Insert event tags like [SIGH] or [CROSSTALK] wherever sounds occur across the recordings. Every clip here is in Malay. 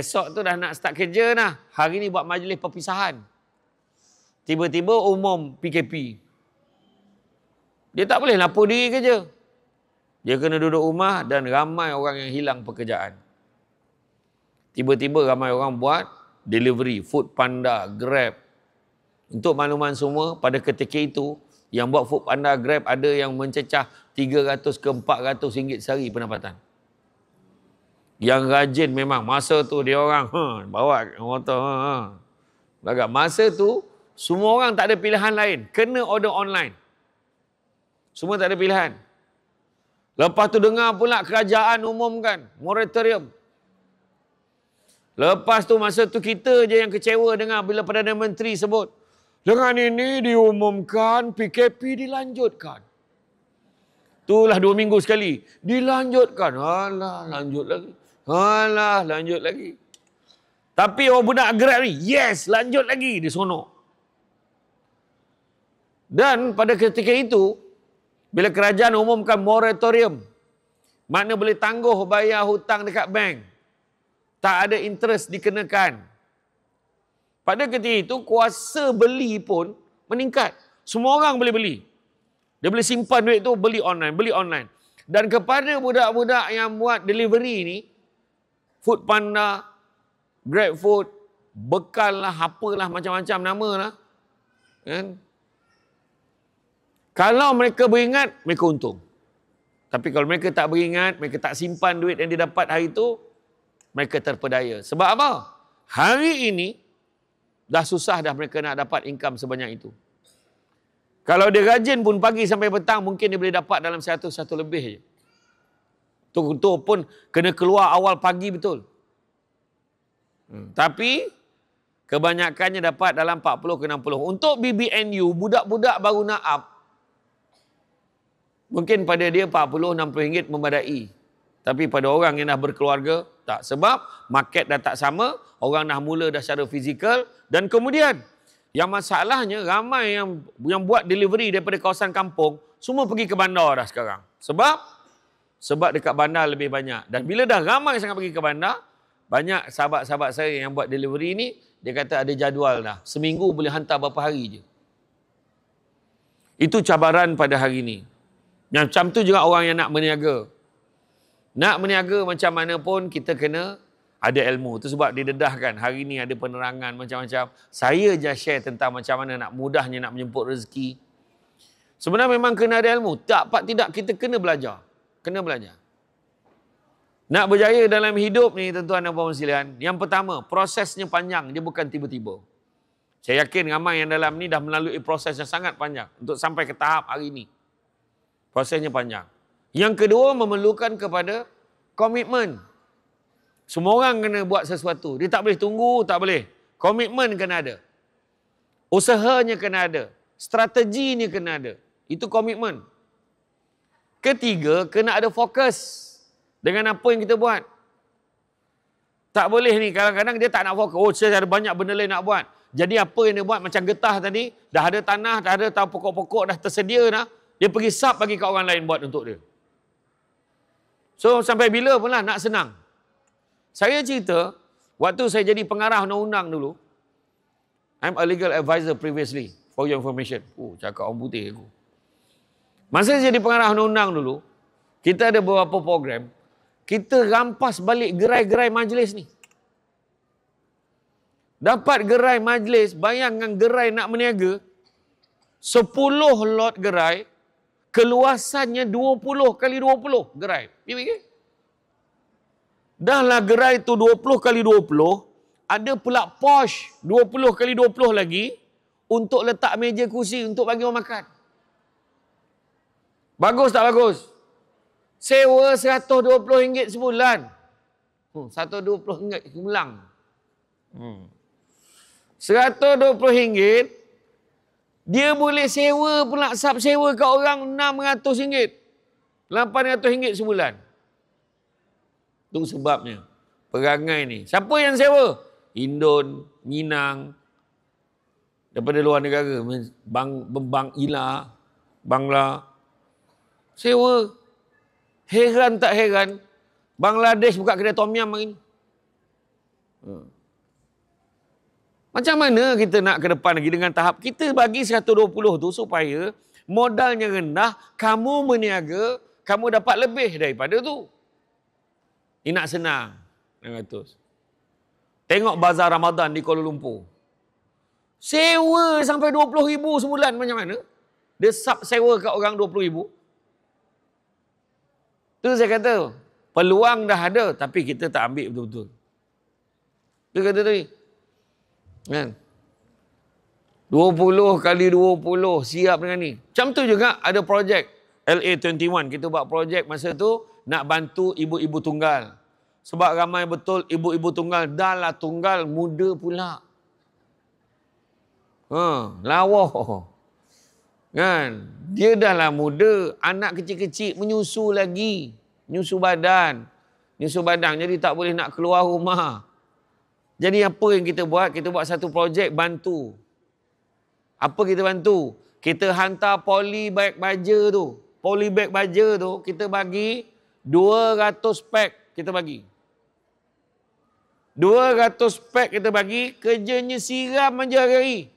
Esok tu dah nak start kerja dah. Hari ni buat majlis perpisahan. Tiba-tiba umum PKP. Dia tak boleh lapor diri kerja. Dia kena duduk rumah dan ramai orang yang hilang pekerjaan. Tiba-tiba ramai orang buat delivery, food panda, grab. Untuk makluman semua, pada ketika itu, yang buat food panda, grab ada yang mencecah 300 ke 400 ringgit sehari pendapatan yang rajin memang masa tu dia orang ha, bawa motor ha, ha. agak masa tu semua orang tak ada pilihan lain kena order online semua tak ada pilihan lepas tu dengar pula kerajaan umumkan moratorium lepas tu masa tu kita je yang kecewa dengar bila Perdana Menteri sebut dengan ini diumumkan PKP dilanjutkan Itulah dua minggu sekali. Dilanjutkan. Alah, lanjut lagi. Alah, lanjut lagi. Tapi orang budak gerak ni, yes, lanjut lagi. Dia seronok. Dan pada ketika itu, bila kerajaan umumkan moratorium, mana boleh tangguh bayar hutang dekat bank. Tak ada interest dikenakan. Pada ketika itu, kuasa beli pun meningkat. Semua orang boleh beli. Dia boleh simpan duit tu beli online, beli online. Dan kepada budak-budak yang buat delivery ni, food panda, grab food, bekal lah, apalah macam-macam nama lah. Kan? Kalau mereka beringat, mereka untung. Tapi kalau mereka tak beringat, mereka tak simpan duit yang dia dapat hari itu, mereka terpedaya. Sebab apa? Hari ini, dah susah dah mereka nak dapat income sebanyak itu. Kalau dia rajin pun pagi sampai petang, mungkin dia boleh dapat dalam satu-satu lebih je. Tuk-tuk pun kena keluar awal pagi betul. Hmm. Tapi kebanyakannya dapat dalam 40 ke 60. Untuk BBNU, budak-budak baru nak up. Mungkin pada dia 40 60 ringgit memadai. Tapi pada orang yang dah berkeluarga, tak sebab market dah tak sama, orang dah mula dah secara fizikal dan kemudian yang masalahnya ramai yang yang buat delivery daripada kawasan kampung semua pergi ke bandar dah sekarang. Sebab sebab dekat bandar lebih banyak. Dan bila dah ramai sangat pergi ke bandar, banyak sahabat-sahabat saya yang buat delivery ni, dia kata ada jadual dah. Seminggu boleh hantar berapa hari je. Itu cabaran pada hari ni. Macam tu juga orang yang nak meniaga. Nak meniaga macam mana pun kita kena ada ilmu. Itu sebab didedahkan. Hari ni ada penerangan macam-macam. Saya je share tentang macam mana nak mudahnya nak menjemput rezeki. Sebenarnya memang kena ada ilmu. Tak apa tidak kita kena belajar kena belajar. Nak berjaya dalam hidup ni tentu anda dan puan-puan yang pertama prosesnya panjang, dia bukan tiba-tiba. Saya yakin ramai yang dalam ni dah melalui proses yang sangat panjang untuk sampai ke tahap hari ini. Prosesnya panjang. Yang kedua memerlukan kepada komitmen. Semua orang kena buat sesuatu. Dia tak boleh tunggu, tak boleh. Komitmen kena ada. Usahanya kena ada. Strateginya kena ada. Itu komitmen. Ketiga, kena ada fokus dengan apa yang kita buat. Tak boleh ni, kadang-kadang dia tak nak fokus. Oh, saya ada banyak benda lain nak buat. Jadi apa yang dia buat, macam getah tadi, dah ada tanah, dah ada tahu pokok-pokok, dah tersedia dah. Dia pergi sap bagi kat orang lain buat untuk dia. So, sampai bila pun lah nak senang? Saya cerita, waktu saya jadi pengarah undang-undang dulu, I'm a legal advisor previously, for your information. Oh, cakap orang putih aku. Masa saya jadi pengarah undang-undang dulu, kita ada beberapa program, kita rampas balik gerai-gerai majlis ni. Dapat gerai majlis, bayangkan gerai nak meniaga, 10 lot gerai, keluasannya 20 kali 20 gerai. Pergi-pergi. Ya, ya. Dahlah gerai tu 20 kali 20, ada pula posh 20 kali 20 lagi untuk letak meja kursi untuk bagi orang makan. Bagus tak bagus? Sewa RM120 sebulan. Hmm, RM120 kemulang. Hmm. RM120 dia boleh sewa pula sub sewa ke orang RM600. RM800 sebulan. Itu sebabnya. Perangai ni. Siapa yang sewa? Indon, Minang, daripada luar negara. Bang, bang Ila, Bangla, Sewa. Heran tak heran. Bangladesh buka kedai Tom Yam hari ni. Ha. Macam mana kita nak ke depan lagi dengan tahap? Kita bagi 120 tu supaya modalnya rendah, kamu meniaga, kamu dapat lebih daripada tu. Ini nak senang. 100. Tengok bazar Ramadan di Kuala Lumpur. Sewa sampai 20 ribu sebulan macam mana? Dia sub sewa kat orang 20 ribu. Tu saya kata, peluang dah ada tapi kita tak ambil betul-betul. Tu kata tadi. Kan? 20 kali 20 siap dengan ni. Macam tu juga ada projek LA21. Kita buat projek masa tu nak bantu ibu-ibu tunggal. Sebab ramai betul ibu-ibu tunggal. Dah lah tunggal muda pula. Ha, lawa. Kan? Dia dah lah muda, anak kecil-kecil menyusu lagi. Menyusu badan. Menyusu badan jadi tak boleh nak keluar rumah. Jadi apa yang kita buat? Kita buat satu projek bantu. Apa kita bantu? Kita hantar poli bag baja tu. Poli bag baja tu kita bagi 200 pack kita bagi. 200 pack kita bagi kerjanya siram aja hari-hari.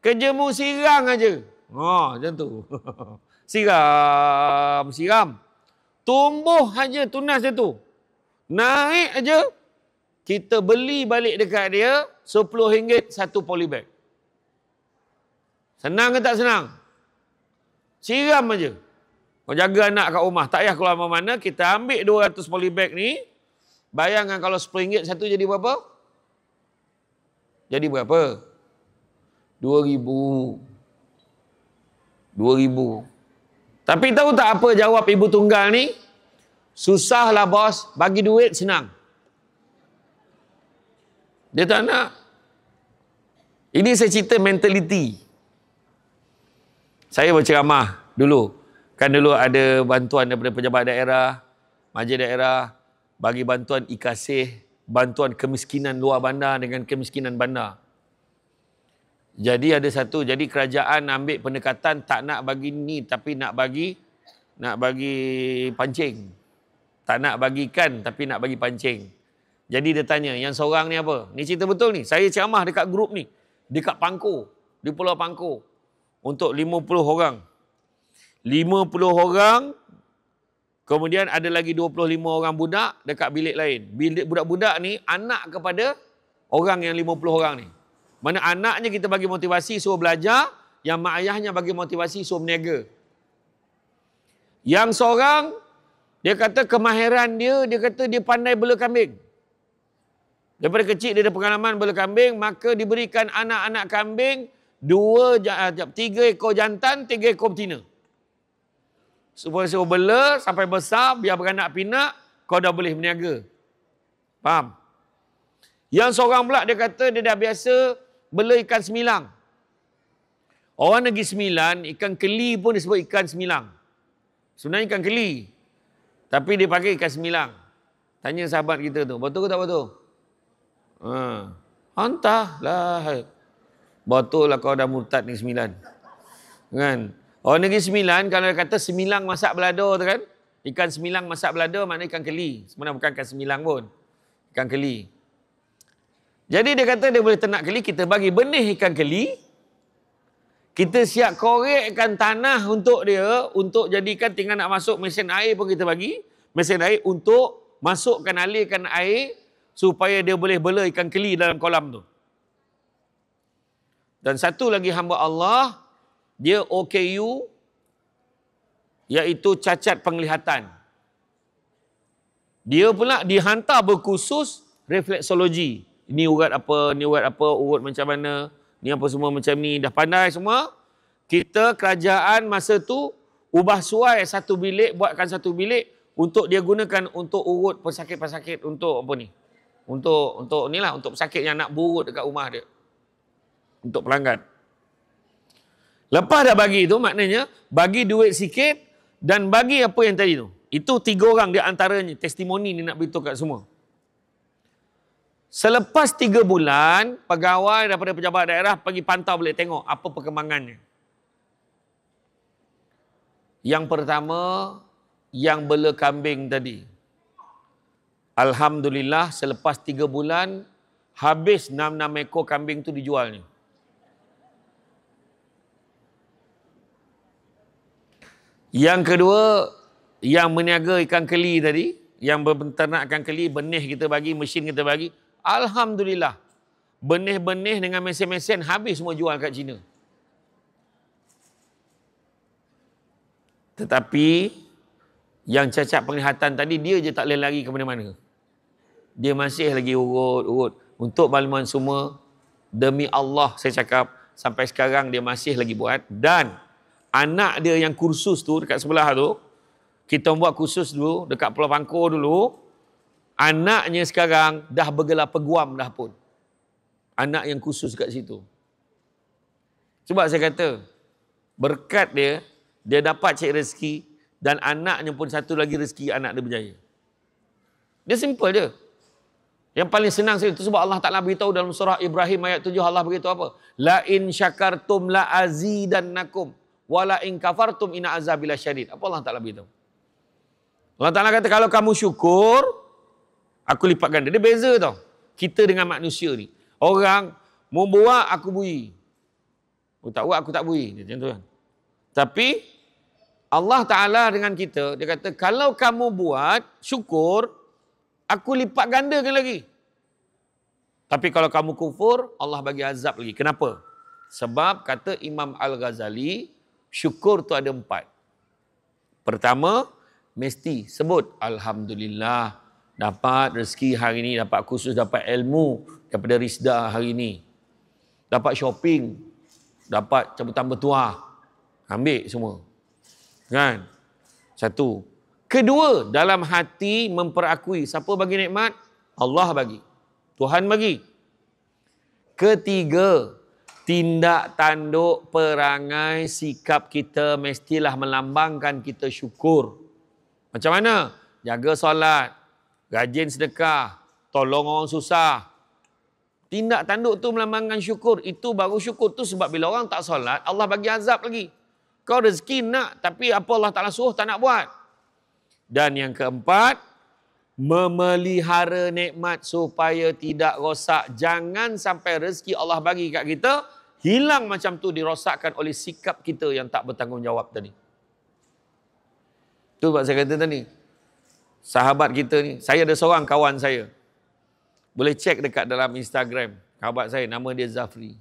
Kerjamu siram aja. Ha, oh, macam tu. [LAUGHS] siram, siram. Tumbuh aja tunas dia tu. Naik aja. Kita beli balik dekat dia RM10 satu polybag. Senang ke tak senang? Siram aja. Kau oh, jaga anak kat rumah, tak payah keluar mana-mana, kita ambil 200 polybag ni. Bayangkan kalau RM10 satu jadi berapa? Jadi berapa? 2000, ribu. Tapi tahu tak apa jawab ibu tunggal ni? Susahlah bos, bagi duit senang. Dia tak nak. Ini saya cerita mentaliti. Saya berceramah dulu. Kan dulu ada bantuan daripada pejabat daerah, majlis daerah, bagi bantuan ikasih, bantuan kemiskinan luar bandar dengan kemiskinan bandar. Jadi ada satu, jadi kerajaan ambil pendekatan tak nak bagi ni tapi nak bagi nak bagi pancing. Tak nak bagikan tapi nak bagi pancing. Jadi dia tanya, yang seorang ni apa? Ni cerita betul ni. Saya ceramah dekat grup ni. Dekat Pangko. Di Pulau Pangko. Untuk 50 orang. 50 orang. Kemudian ada lagi 25 orang budak dekat bilik lain. Bilik budak-budak ni anak kepada orang yang 50 orang ni. Mana anaknya kita bagi motivasi suruh belajar, yang mak ayahnya bagi motivasi suruh berniaga. Yang seorang, dia kata kemahiran dia, dia kata dia pandai bela kambing. Daripada kecil dia ada pengalaman bela kambing, maka diberikan anak-anak kambing dua, ah, tiga ekor jantan, tiga ekor betina. Supaya suruh bela sampai besar, biar beranak pinak, kau dah boleh berniaga. Faham? Yang seorang pula dia kata dia dah biasa bela ikan semilang. Orang negeri sembilan, ikan keli pun disebut ikan semilang. Sebenarnya ikan keli. Tapi dia pakai ikan semilang. Tanya sahabat kita tu, betul ke tak betul? Ha. Hantahlah. Betul lah kau dah murtad negeri sembilan. Kan? Orang negeri sembilan, kalau dia kata semilang masak belado tu kan? Ikan semilang masak belado, maknanya ikan keli. Sebenarnya bukan ikan semilang pun. Ikan keli. Jadi dia kata dia boleh ternak keli, kita bagi benih ikan keli. Kita siap korekkan tanah untuk dia, untuk jadikan tinggal nak masuk mesin air pun kita bagi. Mesin air untuk masukkan alirkan air supaya dia boleh bela ikan keli dalam kolam tu. Dan satu lagi hamba Allah, dia OKU iaitu cacat penglihatan. Dia pula dihantar berkhusus refleksologi. Refleksologi. Ini urat apa, ni urat apa, urut macam mana, ni apa semua macam ni, dah pandai semua. Kita kerajaan masa tu ubah suai satu bilik, buatkan satu bilik untuk dia gunakan untuk urut pesakit-pesakit untuk apa ni? Untuk untuk ni lah, untuk pesakit yang nak burut dekat rumah dia. Untuk pelanggan. Lepas dah bagi tu maknanya bagi duit sikit dan bagi apa yang tadi tu. Itu tiga orang di antaranya testimoni ni nak beritahu kat semua. Selepas tiga bulan, pegawai daripada pejabat daerah pergi pantau boleh tengok apa perkembangannya. Yang pertama, yang bela kambing tadi. Alhamdulillah, selepas tiga bulan, habis enam-enam ekor kambing tu dijual ni. Yang kedua, yang meniaga ikan keli tadi, yang berbenternak ikan keli, benih kita bagi, mesin kita bagi, Alhamdulillah. Benih-benih dengan mesin-mesin habis semua jual kat China. Tetapi yang cacat penglihatan tadi dia je tak boleh lari ke mana-mana. Dia masih lagi urut-urut. Untuk baluman semua, demi Allah saya cakap, sampai sekarang dia masih lagi buat. Dan anak dia yang kursus tu dekat sebelah tu, kita buat kursus dulu dekat Pulau Pangkor dulu, anaknya sekarang dah bergelar peguam dah pun. Anak yang khusus kat situ. Sebab saya kata, berkat dia, dia dapat cek rezeki dan anaknya pun satu lagi rezeki anak dia berjaya. Dia simple je. Yang paling senang sekali itu sebab Allah Taala beritahu dalam surah Ibrahim ayat 7 Allah beritahu apa? La in syakartum la azidannakum wa la in kafartum ina azabila syadid. Apa Allah Taala beritahu? Allah Taala kata kalau kamu syukur, Aku lipat ganda. Dia beza tau. Kita dengan manusia ni. Orang, mau buat aku bui. Aku tak buat, aku tak bui. Dia tu kan. Tapi, Allah Ta'ala dengan kita, dia kata, kalau kamu buat, syukur, aku lipat gandakan lagi. Tapi kalau kamu kufur, Allah bagi azab lagi. Kenapa? Sebab kata Imam Al-Ghazali, syukur tu ada empat. Pertama, mesti sebut Alhamdulillah dapat rezeki hari ini, dapat khusus, dapat ilmu daripada Rizda hari ini. Dapat shopping, dapat cabutan bertua. Ambil semua. Kan? Satu. Kedua, dalam hati memperakui siapa bagi nikmat? Allah bagi. Tuhan bagi. Ketiga, tindak tanduk perangai sikap kita mestilah melambangkan kita syukur. Macam mana? Jaga solat, Rajin sedekah. Tolong orang susah. Tindak tanduk tu melambangkan syukur. Itu baru syukur tu sebab bila orang tak solat, Allah bagi azab lagi. Kau rezeki nak, tapi apa Allah Ta'ala suruh tak nak buat. Dan yang keempat, memelihara nikmat supaya tidak rosak. Jangan sampai rezeki Allah bagi kat kita, hilang macam tu dirosakkan oleh sikap kita yang tak bertanggungjawab tadi. Tu sebab saya kata tadi, sahabat kita ni, saya ada seorang kawan saya. Boleh cek dekat dalam Instagram. Kawan saya, nama dia Zafri.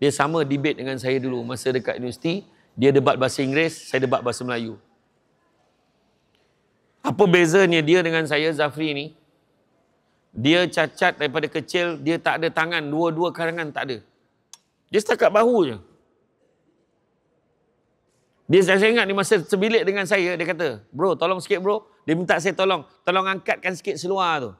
Dia sama debate dengan saya dulu. Masa dekat universiti, dia debat bahasa Inggeris, saya debat bahasa Melayu. Apa bezanya dia dengan saya, Zafri ni? Dia cacat daripada kecil, dia tak ada tangan. Dua-dua karangan tak ada. Dia setakat bahu je. Dia saya ingat ni masa sebilik dengan saya, dia kata, bro tolong sikit bro, dia minta saya tolong. Tolong angkatkan sikit seluar tu.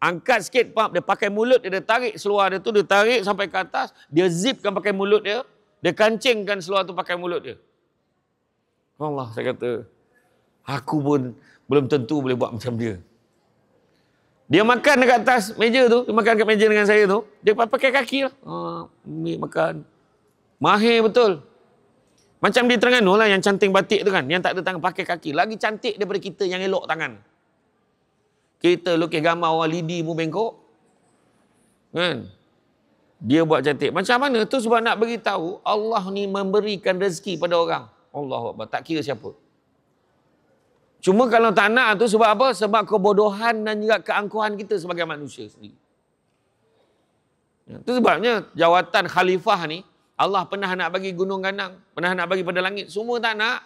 Angkat sikit, pap. Dia pakai mulut dia, dia tarik seluar dia tu. Dia tarik sampai ke atas. Dia zipkan pakai mulut dia. Dia kancingkan seluar tu pakai mulut dia. Allah, saya kata. Aku pun belum tentu boleh buat macam dia. Dia makan dekat atas meja tu. Dia makan dekat meja dengan saya tu. Dia pakai kaki lah. Ha, ah, makan. Mahir betul. Macam di Terengganu lah yang cantik batik tu kan. Yang tak ada tangan pakai kaki. Lagi cantik daripada kita yang elok tangan. Kita lukis gambar orang lidi mu bengkok. Kan? Dia buat cantik. Macam mana? Tu sebab nak beritahu Allah ni memberikan rezeki pada orang. Allah Allah. Tak kira siapa. Cuma kalau tak nak tu sebab apa? Sebab kebodohan dan juga keangkuhan kita sebagai manusia sendiri. Itu ya, sebabnya jawatan khalifah ni Allah pernah nak bagi gunung ganang, pernah nak bagi pada langit, semua tak nak.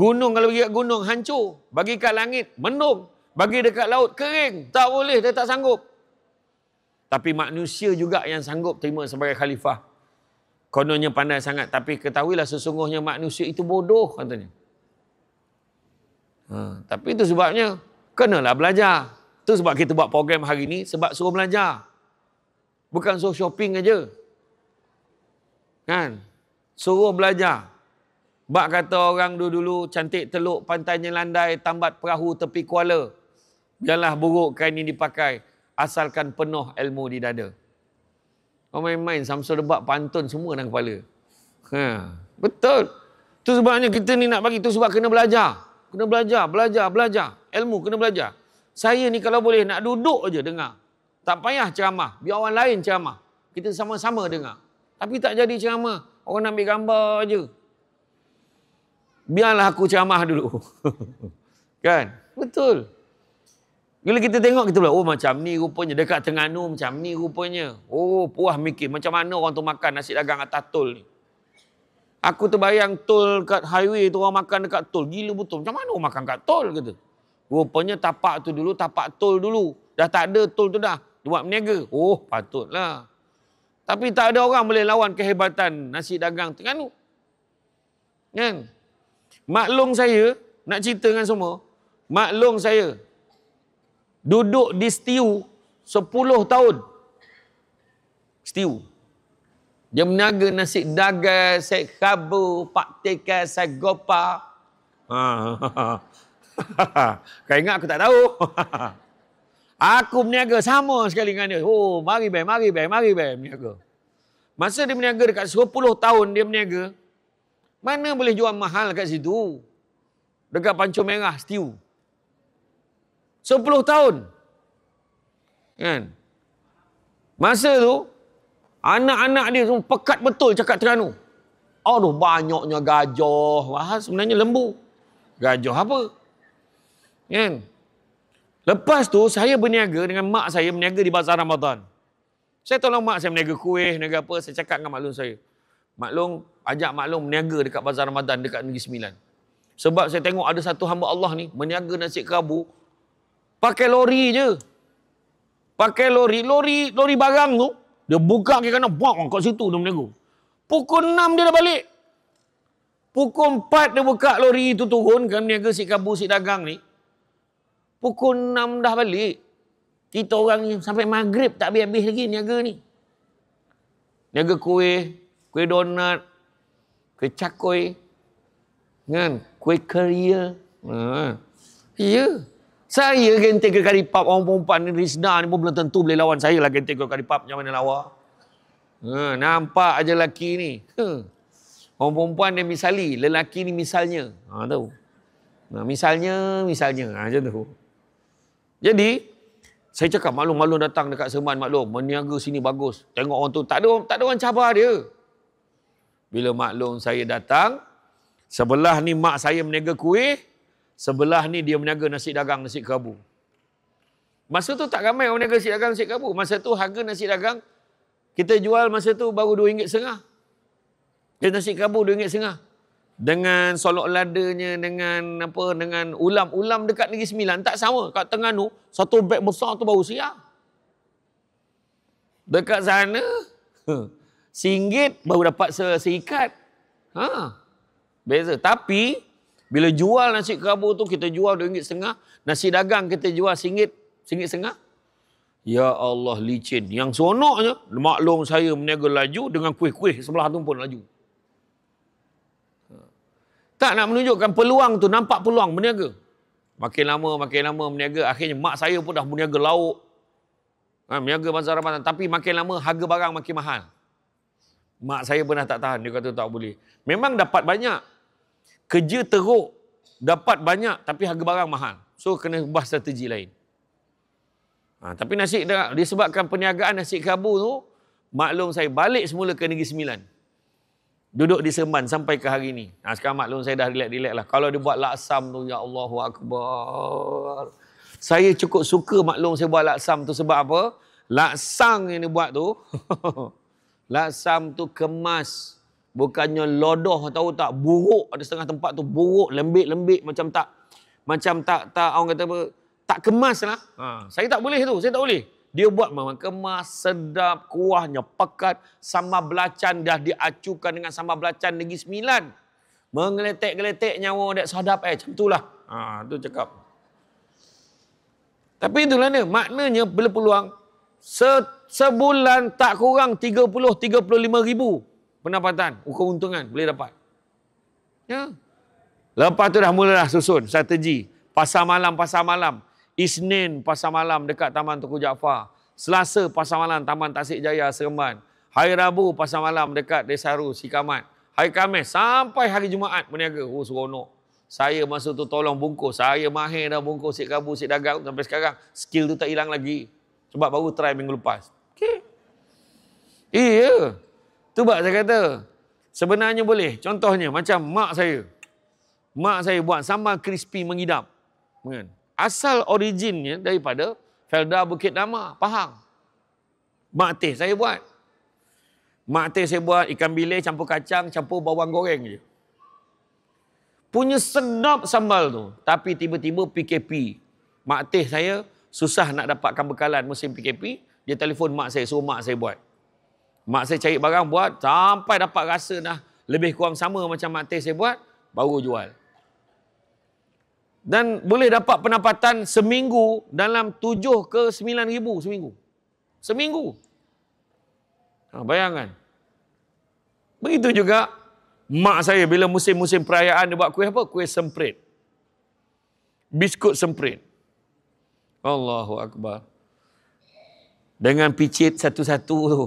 Gunung kalau bagi kat gunung hancur, bagi kat langit mendung, bagi dekat laut kering, tak boleh, dia tak sanggup. Tapi manusia juga yang sanggup terima sebagai khalifah. Kononnya pandai sangat, tapi ketahuilah sesungguhnya manusia itu bodoh katanya. Ha, tapi itu sebabnya kenalah belajar. Itu sebab kita buat program hari ini sebab suruh belajar. Bukan suruh shopping aja. Kan? Suruh belajar. Bak kata orang dulu-dulu cantik teluk pantainya landai tambat perahu tepi Kuala. Biarlah buruk kain ini dipakai asalkan penuh ilmu di dada. Kau main-main Samsul debak pantun semua dalam kepala. Ha, betul. Itu sebabnya kita ni nak bagi tu sebab kena belajar. Kena belajar, belajar, belajar. Ilmu kena belajar. Saya ni kalau boleh nak duduk aja dengar. Tak payah ceramah, biar orang lain ceramah. Kita sama-sama dengar. Tapi tak jadi ceramah. Orang nak ambil gambar aje. Biarlah aku ceramah dulu. [LAUGHS] kan? Betul. Bila kita tengok, kita pula, oh macam ni rupanya. Dekat tengah nu, macam ni rupanya. Oh, puah mikir. Macam mana orang tu makan nasi dagang atas tol ni? Aku terbayang tol kat highway tu orang makan dekat tol. Gila betul. Macam mana orang makan kat tol? Kata. Rupanya tapak tu dulu, tapak tol dulu. Dah tak ada tol tu dah. Dia buat berniaga. Oh, patutlah. Tapi tak ada orang boleh lawan kehebatan nasi dagang Terengganu. Kan? maklum saya nak cerita dengan semua. Maklum saya duduk di Stiu 10 tahun. Stiu. Dia meniaga nasi dagang, sek khabu, pak teka, sek gopa. Ha, ha, ha, ha. [LAUGHS] Kau ingat aku tak tahu. [LAUGHS] Aku berniaga sama sekali dengan dia. Oh, mari bang, mari bang, mari bang berniaga. Masa dia berniaga dekat 10 tahun dia berniaga, mana boleh jual mahal kat situ? Dekat pancung merah, stiu. 10 tahun. Kan? Masa tu, anak-anak dia semua pekat betul cakap Terengganu. Aduh, banyaknya gajah. Wah, sebenarnya lembu. Gajah apa? Kan? Yeah. Lepas tu saya berniaga dengan mak saya berniaga di bazar Ramadan. Saya tolong mak saya berniaga kuih, berniaga apa, saya cakap dengan maklum saya. Maklong ajak maklong berniaga dekat bazar Ramadan dekat Negeri Sembilan. Sebab saya tengok ada satu hamba Allah ni berniaga nasi kerabu pakai lori je. Pakai lori, lori, lori barang tu dia buka ke kanan, buang kat situ dia berniaga. Pukul 6 dia dah balik. Pukul 4 dia buka lori itu turun kan berniaga si kabu si dagang ni. Pukul 6 dah balik. Kita orang ni sampai maghrib tak habis-habis lagi niaga ni. Niaga kuih, kuih donat, kuih cakoi, kan? kuih keria. Ha. Ya. Saya ganti ke kari pap orang perempuan ni Rizna ni pun belum tentu boleh lawan saya lah ganti ke kari pap macam mana lawa. Ha. nampak aja lelaki ni. Ha. Orang perempuan dia misali, lelaki ni misalnya. Ha, tahu. Nah, ha, misalnya, misalnya. Ha, macam tu. Jadi, saya cakap maklum-maklum datang dekat Seman maklum, meniaga sini bagus. Tengok orang tu, tak ada tak ada orang cabar dia. Bila maklum saya datang, sebelah ni mak saya meniaga kuih, sebelah ni dia meniaga nasi dagang, nasi kerabu. Masa tu tak ramai orang meniaga nasi dagang, nasi kerabu. Masa tu harga nasi dagang, kita jual masa tu baru RM2.50. dia nasi kerabu RM2.50 dengan solok ladanya dengan apa dengan ulam-ulam dekat negeri Sembilan tak sama kat Terengganu satu beg besar tu baru siap dekat sana [LAUGHS] singgit baru dapat se seikat ha beza tapi bila jual nasi kerabu tu kita jual RM2.5 nasi dagang kita jual singgit singgit setengah ya Allah licin yang seronoknya maklum saya berniaga laju dengan kuih-kuih sebelah tu pun laju tak nak menunjukkan peluang tu, nampak peluang berniaga. Makin lama, makin lama berniaga. Akhirnya mak saya pun dah berniaga lauk. Ha, berniaga bazar Ramadan. Tapi makin lama harga barang makin mahal. Mak saya pernah tak tahan. Dia kata tak boleh. Memang dapat banyak. Kerja teruk. Dapat banyak tapi harga barang mahal. So kena ubah strategi lain. Ha, tapi nasi, dah, disebabkan perniagaan nasi kabur tu, maklum saya balik semula ke Negeri Sembilan. Duduk di Seman sampai ke hari ini. Nah, ha, sekarang maklum saya dah relax-relax lah. Kalau dia buat laksam tu, Ya Allah Akbar. Saya cukup suka maklum saya buat laksam tu sebab apa? Laksam yang dia buat tu. [LAUGHS] laksam tu kemas. Bukannya lodoh tahu tak buruk ada setengah tempat tu buruk lembik-lembik macam tak macam tak tak orang kata apa tak kemas lah. Ha. Saya tak boleh tu, saya tak boleh. Dia buat mamak kemas, sedap, kuahnya pekat. Sama belacan dah diacukan dengan sama belacan Negeri Sembilan. Mengeletek-geletek nyawa dia sedap eh. Macam itulah. Ha, tu cakap. Tapi itulah ni. Maknanya bila peluang. Se sebulan tak kurang 30-35 ribu pendapatan. Ukur untungan. Boleh dapat. Ya. Lepas tu dah mulalah susun strategi. Pasar malam, pasar malam. Isnin pasar malam dekat Taman Tuku Jaafar. Selasa pasar malam Taman Tasik Jaya Seremban. Hari Rabu pasar malam dekat Desaru Sikamat. Hari Khamis sampai hari Jumaat berniaga. Oh seronok. Saya masa tu tolong bungkus. Saya mahir dah bungkus sik kabu, sik dagang sampai sekarang. Skill tu tak hilang lagi. Sebab baru try minggu lepas. Okey. Eh, ya. Tu bak saya kata. Sebenarnya boleh. Contohnya macam mak saya. Mak saya buat sambal crispy mengidap. Mengen. Kan? asal originnya daripada Felda Bukit Nama, Pahang. Mak teh saya buat. Mak teh saya buat ikan bilis campur kacang, campur bawang goreng je. Punya sedap sambal tu. Tapi tiba-tiba PKP. Mak teh saya susah nak dapatkan bekalan musim PKP. Dia telefon mak saya, suruh mak saya buat. Mak saya cari barang buat sampai dapat rasa dah lebih kurang sama macam mak teh saya buat, baru jual dan boleh dapat pendapatan seminggu dalam tujuh ke sembilan ribu seminggu. Seminggu. Ha, bayangkan. Begitu juga mak saya bila musim-musim perayaan dia buat kuih apa? Kuih semprit. Biskut semprit. Allahu Akbar. Dengan picit satu-satu tu.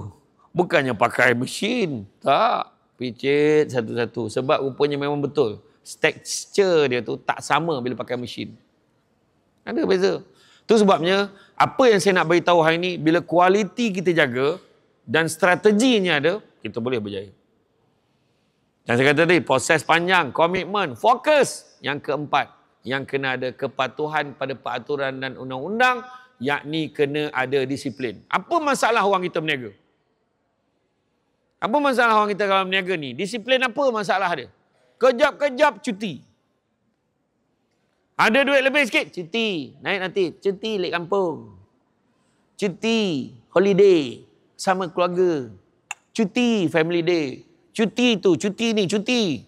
Bukannya pakai mesin. Tak. Picit satu-satu. Sebab rupanya memang betul texture dia tu tak sama bila pakai mesin. Ada beza. Tu sebabnya apa yang saya nak beritahu hari ni bila kualiti kita jaga dan strateginya ada, kita boleh berjaya. Dan saya kata tadi, proses panjang, komitmen, fokus. Yang keempat, yang kena ada kepatuhan pada peraturan dan undang-undang, yakni kena ada disiplin. Apa masalah orang kita berniaga? Apa masalah orang kita kalau berniaga ni? Disiplin apa masalah dia? Kejap-kejap cuti. Ada duit lebih sikit, cuti. Naik nanti, cuti lek kampung. Cuti holiday sama keluarga. Cuti family day. Cuti tu, cuti ni, cuti.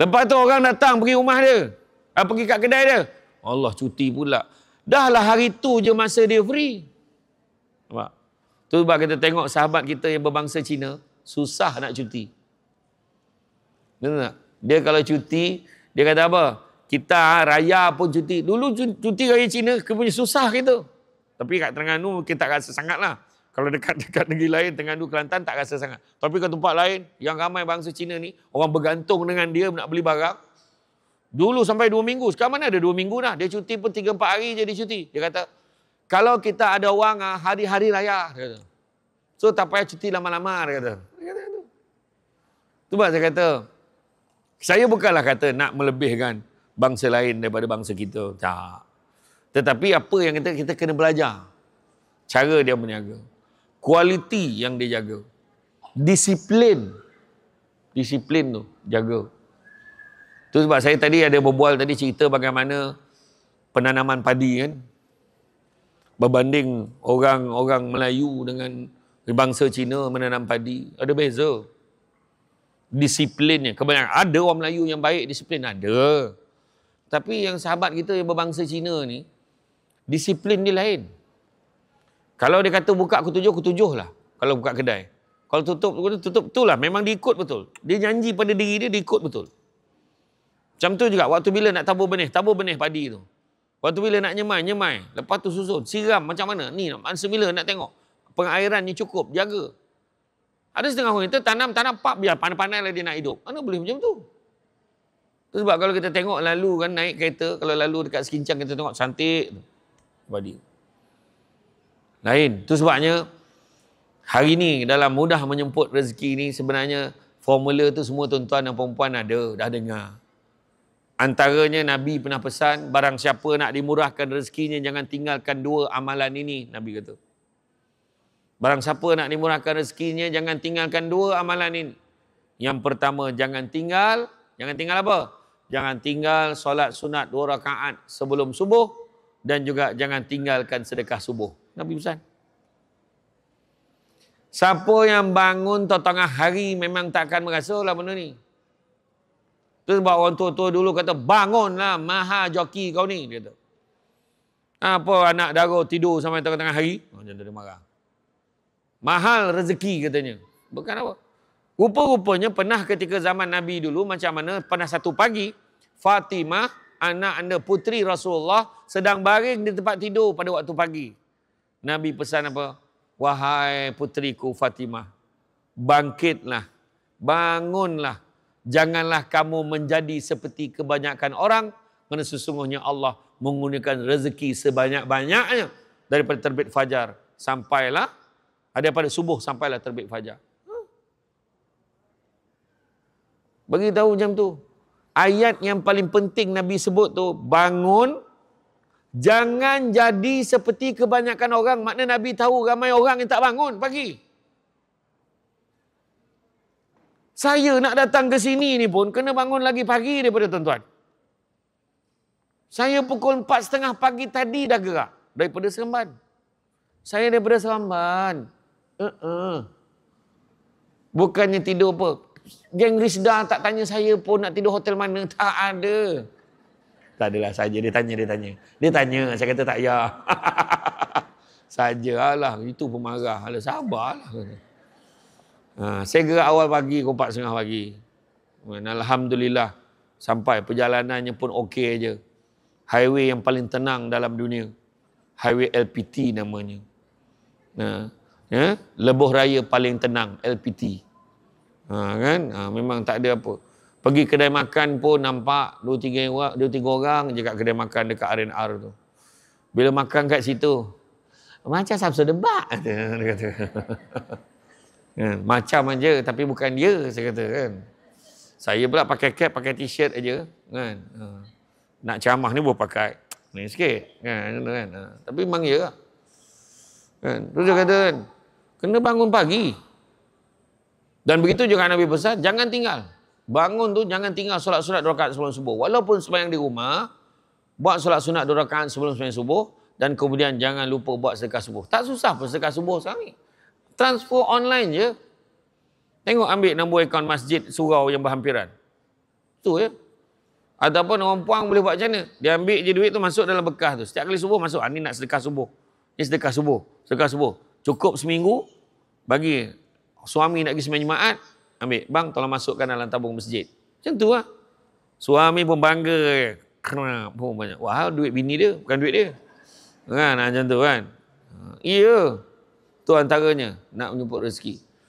Lepas tu orang datang pergi rumah dia. Ah, pergi kat kedai dia. Allah cuti pula. Dahlah hari tu je masa dia free. Nampak? Tu sebab kita tengok sahabat kita yang berbangsa Cina. Susah nak cuti tak? Dia kalau cuti, dia kata apa? Kita ah, raya pun cuti. Dulu cuti raya Cina, kita punya susah gitu. Tapi kat Terengganu, kita tak rasa sangat lah. Kalau dekat-dekat [LAUGHS] negeri lain, Terengganu, Kelantan, tak rasa sangat. Tapi kat tempat lain, yang ramai bangsa Cina ni, orang bergantung dengan dia nak beli barang. Dulu sampai dua minggu. Sekarang mana ada dua minggu dah. Dia cuti pun tiga, empat hari jadi cuti. Dia kata, kalau kita ada wang ah, hari-hari raya, dia kata. So tak payah cuti lama-lama, dia kata. Dia kata, tu. Tu saya kata, saya bukanlah kata nak melebihkan bangsa lain daripada bangsa kita. Tak. Tetapi apa yang kita, kita kena belajar. Cara dia meniaga. Kualiti yang dia jaga. Disiplin. Disiplin tu jaga. Itu sebab saya tadi ada berbual tadi cerita bagaimana penanaman padi kan. Berbanding orang-orang Melayu dengan bangsa Cina menanam padi. Ada beza disiplinnya. Kebanyakan ada orang Melayu yang baik disiplin ada. Tapi yang sahabat kita yang berbangsa Cina ni disiplin dia lain. Kalau dia kata buka aku tujuh, aku tujuh lah. Kalau buka kedai. Kalau tutup, aku tutup, tutup betul lah. Memang diikut betul. Dia janji pada diri dia, diikut betul. Macam tu juga, waktu bila nak tabur benih, tabur benih padi tu. Waktu bila nak nyemai, nyemai. Lepas tu susun, siram macam mana. Ni, masa bila nak tengok. Pengairan ni cukup, jaga. Ada setengah orang kata tanam-tanam pak biar pandai-pandai lah dia nak hidup. Mana boleh macam tu? Terus sebab kalau kita tengok lalu kan naik kereta, kalau lalu dekat sekincang kita tengok cantik. Body. Lain. Itu sebabnya hari ni dalam mudah menyemput rezeki ni sebenarnya formula tu semua tuan-tuan dan perempuan ada, dah dengar. Antaranya Nabi pernah pesan, barang siapa nak dimurahkan rezekinya, jangan tinggalkan dua amalan ini, Nabi kata. Barang siapa nak dimurahkan rezekinya, jangan tinggalkan dua amalan ini. Yang pertama, jangan tinggal. Jangan tinggal apa? Jangan tinggal solat sunat dua rakaat sebelum subuh. Dan juga jangan tinggalkan sedekah subuh. Nabi Musan. Siapa yang bangun tengah hari memang tak akan merasa lah benda ni. Itu sebab orang tua-tua dulu kata, bangunlah maha joki kau ni. Dia kata. Apa anak darah tidur sampai tengah-tengah hari? Oh, jangan dia marah. Mahal rezeki katanya. Bukan apa. Rupa-rupanya pernah ketika zaman Nabi dulu macam mana pernah satu pagi Fatimah anak anda puteri Rasulullah sedang baring di tempat tidur pada waktu pagi. Nabi pesan apa? Wahai putriku Fatimah, bangkitlah, bangunlah. Janganlah kamu menjadi seperti kebanyakan orang kerana sesungguhnya Allah menggunakan rezeki sebanyak-banyaknya daripada terbit fajar sampailah daripada subuh sampailah terbit fajar. Bagi tahu macam tu. Ayat yang paling penting Nabi sebut tu, bangun jangan jadi seperti kebanyakan orang. Makna Nabi tahu ramai orang yang tak bangun pagi. Saya nak datang ke sini ni pun kena bangun lagi pagi daripada tuan-tuan. Saya pukul 4.30 pagi tadi dah gerak daripada Seremban. Saya daripada Seremban. Uh -uh. Bukannya tidur apa. Geng Rizda tak tanya saya pun nak tidur hotel mana. [LAUGHS] Tak ada. Tak adalah saja. Dia tanya, dia tanya. Dia tanya. Saya kata tak ya. [LAUGHS] saja alah. Itu pun marah. Alah, sabarlah. Ha, saya gerak awal pagi, kumpat setengah pagi. Alhamdulillah. Sampai perjalanannya pun okey aja. Highway yang paling tenang dalam dunia. Highway LPT namanya. Nah, ha ya, lebuh raya paling tenang LPT ha, kan ha, memang tak ada apa pergi kedai makan pun nampak dua tiga orang dua tiga orang je kat kedai makan dekat R&R tu bila makan kat situ macam sabso debak [LAUGHS] dia kata [LAUGHS] kan? macam aja tapi bukan dia saya kata kan saya pula pakai cap pakai t-shirt aja kan ha. nak ceramah ni boleh pakai ni sikit kan, kan, kan? Ha, tapi memang ya kan tu dia kata kan Kena bangun pagi. Dan begitu juga Nabi besar jangan tinggal. Bangun tu jangan tinggal solat-solat dua rakaat sebelum subuh. Walaupun sembahyang di rumah, buat solat sunat dua rakaat sebelum sembahyang subuh dan kemudian jangan lupa buat sedekah subuh. Tak susah pun sedekah subuh sekarang ni. Transfer online je. Tengok ambil nombor akaun masjid surau yang berhampiran. Tu ya. Ataupun orang puang boleh buat macam mana? Dia ambil je duit tu masuk dalam bekas tu. Setiap kali subuh masuk. Ah, ni nak sedekah subuh. Ni sedekah subuh. Sedekah subuh. Cukup seminggu bagi suami nak pergi sembahyang Jumaat, ambil bang tolong masukkan dalam tabung masjid. Macam tu lah. Suami pun bangga. Kena pun banyak. Wah, duit bini dia, bukan duit dia. Kan, macam tu kan. Ha, iya. Tu antaranya nak menyumput rezeki.